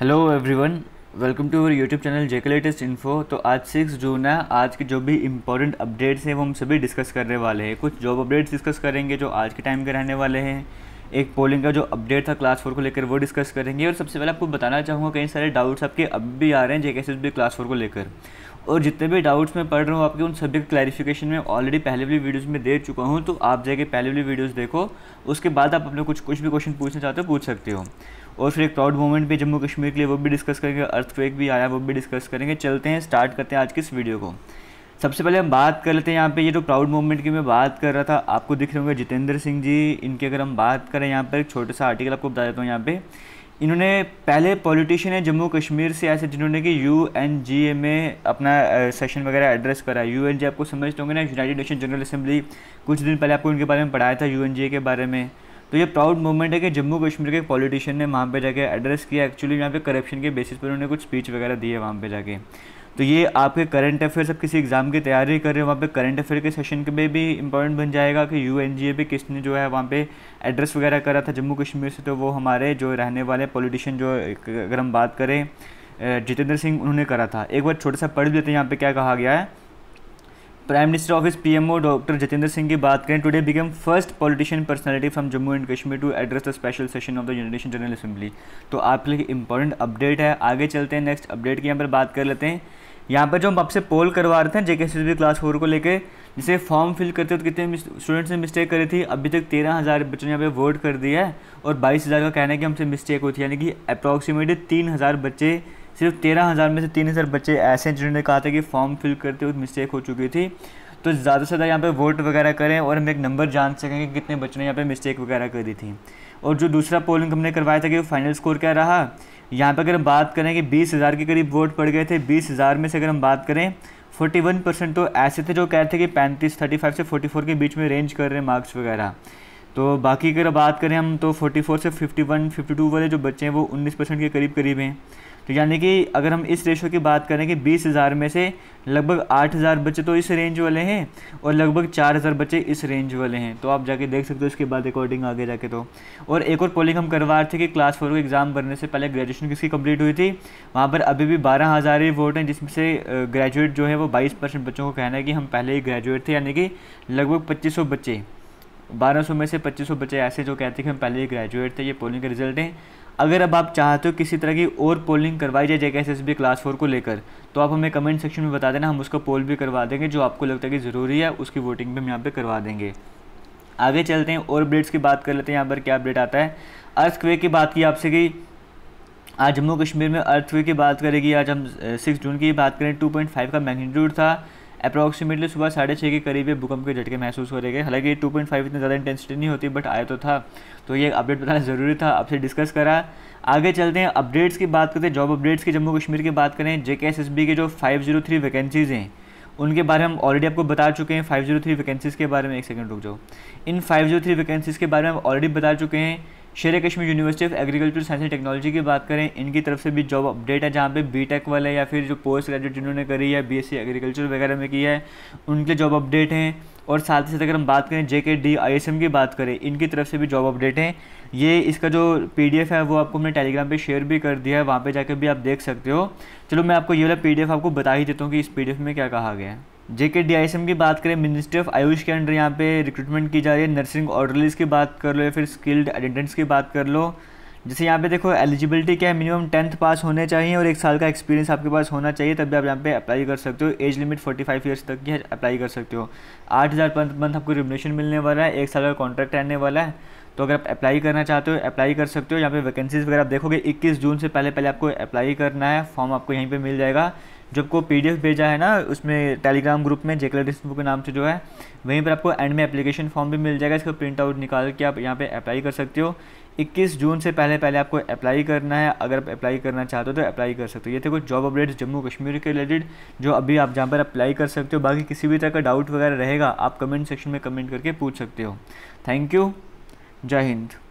hello everyone welcome to our YouTube channel JK latest info तो आज six जून है आज के जो भी इम्पोर्टेंट अपडेट्स हैं वो हम सभी डिस्कस करने वाले हैं कुछ जॉब अपडेट्स डिस्कस करेंगे जो आज के टाइम के रहने वाले हैं एक पोलिंग का जो अपडेट था क्लास फोर को लेकर वो डिस्कस करेंगे और सबसे पहले आपको बताना चाहूँगा कई सारे डाउट्स आपके अब भी आ रहे हैं जेके क्लास फोर को लेकर और जितने भी डाउट्स मैं पढ़ रहा हूँ आपके उन सभी क्लैरिफिकेशन में ऑलरेडी पहले वाली वीडियोज़ में दे चुका हूँ तो आप जाके पहले वाली वीडियोज़ देखो उसके बाद आप अपने कुछ कुछ भी क्वेश्चन पूछना चाहते हो पूछ सकते हो और फिर एक प्राउड मोमेंट भी जम्मू कश्मीर के लिए वो भी डिस्कस करेंगे अर्थक्वेक भी आया वो भी डिस्कस करेंगे चलते हैं स्टार्ट करते हैं आज की इस वीडियो को सबसे पहले हम बात कर लेते हैं यहाँ पे ये जो प्राउड मूवमेंट की मैं बात कर रहा था आपको दिख रहे होंगे जितेंद्र सिंह जी इनकी अगर हम बात करें यहाँ पर एक छोटा सा आर्टिकल आपको बता देता हूँ यहाँ पे इन्होंने पहले पॉलिटिशियन है जम्मू कश्मीर से ऐसे जिन्होंने कि यू एन जी ए में अपना सेशन वगैरह एड्रेस करा यू एन जी आपको समझते होंगे ना यूनाइटेड नेशन जनरल असम्बली कुछ दिन पहले आपको उनके बारे में पढ़ाया था यू एन जी ए के बारे में तो ये प्राउड मूवमेंट है कि जम्मू कश्मीर के एक पॉलिटिशियन ने वहाँ पे जाके एड्रेस किया एक्चुअली यहाँ पे करप्शन के बेसिस पर उन्होंने कुछ स्पीच वगैरह दिए वहाँ पे जाके तो ये आपके करंट अफेयर्स अब किसी एग्ज़ाम की तैयारी कर रहे हो वहाँ पे करंट अफेयर के सेशन के में भी इंपॉर्टेंट बन जाएगा कि यू एन जी ए पे किसने जो है वहाँ पे एड्रेस वगैरह करा था जम्मू कश्मीर से तो वो हमारे जो रहने वाले पॉलिटिशियन जो अगर हम बात करें जितेंद्र सिंह उन्होंने करा था एक बार छोटा सा पढ़ लेते हैं यहाँ पे क्या कहा गया है prime minister office PMO doctor Jitendra Singh की बात करें today become first politician personality from Jammu and Kashmir to address the special session of the united general assembly तो आपके लिए इंपॉर्टेंट अपडेट है आगे चलते हैं नेक्स्ट अपडेट की यहाँ पर बात कर लेते हैं यहाँ पर जो हम आपसे पोल करवा रहे थे जेके सी क्लास फोर को लेकर जिसे फॉर्म फिल करते हो तो कितने स्टूडेंट्स ने मिस्टेक करी थी अभी तक तेरह हज़ार बच्चों ने यहाँ पे वोट कर दिया है और बाईस हज़ार का कहना है कि हमसे मिस्टेक हुई थी यानी कि अप्रॉक्सीमेटली तीन हज़ार बच्चे सिर्फ तेरह हज़ार में से तीन हज़ार बच्चे ऐसे हैं जिन्होंने कहा था कि फॉर्म फिल करते हुए मिस्टेक हो चुकी थी तो ज़्यादा से ज़्यादा यहाँ पे वोट वगैरह करें और हम एक नंबर जान सकें कि कितने बच्चों ने यहाँ पे मिस्टेक वगैरह करी थी और जो दूसरा पोलिंग हमने करवाया था कि वो फाइनल स्कोर क्या रहा यहाँ पर अगर हम बात करें कि बीस हज़ार के करीब वोट पड़ गए थे बीस हज़ार में से अगर हम बात करें फोर्टी वन परसेंट तो ऐसे थे जो कह रहे थे कि पैंतीस थर्टी फाइव से फोर्टी फोर के बीच में रेंज कर रहे हैं मार्क्स वगैरह तो बाकी अगर बात करें हम तो फोर्टी फोर से फिफ्टी वन फिफ्टी टू वाले जो बच्चे हैं वो उन्नीस परसेंट के करीब करीब हैं तो यानी कि अगर हम इस रेशो की बात करें कि बीस हज़ार में से लगभग आठ हज़ार बच्चे तो इस रेंज वाले हैं और लगभग चार हज़ार बच्चे इस रेंज वाले हैं तो आप जाके देख सकते हो इसके बाद अकॉर्डिंग आगे जाके तो और एक और पोलिंग हम करवा रहे थे कि क्लास फोर को एग्ज़ाम भरने से पहले ग्रेजुएशन किसकी कम्प्लीट हुई थी वहाँ पर अभी भी बारह हज़ार ही वोट हैं जिसमें से ग्रेजुएट जो है वो बाईस परसेंट बच्चों को कहना है कि हम पहले ही ग्रेजुएट थे यानी कि लगभग पच्चीस बच्चे 1200 में से 2500 बच्चे ऐसे जो कहते हैं कि हम पहले ही ग्रेजुएट थे ये पोलिंग के रिजल्ट हैं अगर अब आप चाहते हो किसी तरह की और पोलिंग करवाई जाए जेके एस क्लास फोर को लेकर तो आप हमें कमेंट सेक्शन में बता देना हम उसका पोल भी करवा देंगे जो आपको लगता है कि ज़रूरी है उसकी वोटिंग भी हम यहाँ पर करवा देंगे आगे चलते हैं और अपडेट्स की बात कर लेते हैं यहाँ पर क्या अपडेट आता है अर्थक्वेक की बात की आपसे कि आज जम्मू कश्मीर में अर्थक्वेक की बात करेगी आज हम सिक्स जून की बात करें टू पॉइंट फाइव का मैग्नीट्यूड था अप्रॉक्सीमेटली सुबह साढ़े छः के करीब ये भूकंप के झटके महसूस हो रहे गए हालांकि टू पॉइंट फाइव इतनी ज़्यादा इंटेंसिटी नहीं होती बट आया तो था तो ये अपडेट बताना ज़रूरी था आपसे डिस्कस करा आगे चलते हैं अपडेट्स की बात करते हैं जॉब अपडेट्स की जम्मू कश्मीर की बात करें जे के जो फाइव जीरो थ्री वैकेंसीज़ हैं उनके बारे में हम ऑलरेडी आपको बता चुके हैं फाइव जीरो थ्री वैकेंसीज़ के बारे में एक सेकंड रुक जाओ इन फाइव जीरो थ्री वैकेंसीज़ के बारे में हम ऑलरेडी बता चुके हैं Sher Kashmir university of agriculture science and technology की बात करें इनकी तरफ से भी जॉब अपडेट है जहाँ पे बीटेक वाले या फिर जो पोस्ट ग्रेजुएट जिन्होंने करी है बीएससी एग्रीकल्चर वगैरह में की है उनके जॉब अपडेट हैं और साथ ही साथ अगर हम बात करें जे के डी आई एस एम की बात करें इनकी तरफ से भी जॉब अपडेट हैं ये इसका जो पी डी एफ है वो आपको हमने टेलीग्राम पे शेयर भी कर दिया है वहाँ पे जाकर भी आप देख सकते हो चलो मैं आपको ये वाला पी डी एफ आपको बता ही देता हूँ कि इस पी डी एफ में क्या कहा गया है जेके डी की बात करें मिनिस्ट्री ऑफ आयुष के अंडर यहाँ पे रिक्रूटमेंट की जा रही है नर्सिंग ऑर्डरलीस की बात कर लो या फिर स्किल्ड अटेंडेंट्स की बात कर लो जैसे यहाँ पे देखो एलिजिबिलिटी क्या है मिनिमम टेंथ पास होने चाहिए और एक साल का एक्सपीरियंस आपके पास होना चाहिए तभी आप यहाँ पे अप्लाई कर सकते हो एज लिमिट 45 फाइव ईयर्स तक की अप्लाई कर सकते हो आठ हज़ार पर मंथ आपको रिमोनेशन मिलने वाला है एक साल का कॉन्ट्रैक्ट रहने वाला है तो अगर आप अप्लाई करना चाहते हो अप्लाई कर सकते हो यहाँ पे वैकेंसीज वगैरह आप देखोगे इक्कीस जून से पहले पहले आपको अप्लाई करना है फॉर्म आपको यहीं पर मिल जाएगा जो आपको पी भेजा है ना उसमें टेलीग्राम ग्रुप में जेकलर डिस्पो के नाम से जो है वहीं पर आपको एंड में एप्लीकेशन फॉर्म भी मिल जाएगा इसको प्रिंट आउट निकाल के आप यहाँ पे अप्लाई कर सकते हो 21 जून से पहले पहले आपको अप्लाई करना है अगर आप अप्लाई करना चाहते हो तो अप्लाई कर सकते हो ये थे कुछ जॉब अपडेट्स जम्मू कश्मीर के रिलेटेड जो अभी आप जहाँ पर अप्लाई कर सकते हो बाकी किसी भी तरह का डाउट वगैरह रहेगा आप कमेंट सेक्शन में कमेंट करके पूछ सकते हो थैंक यू जय हिंद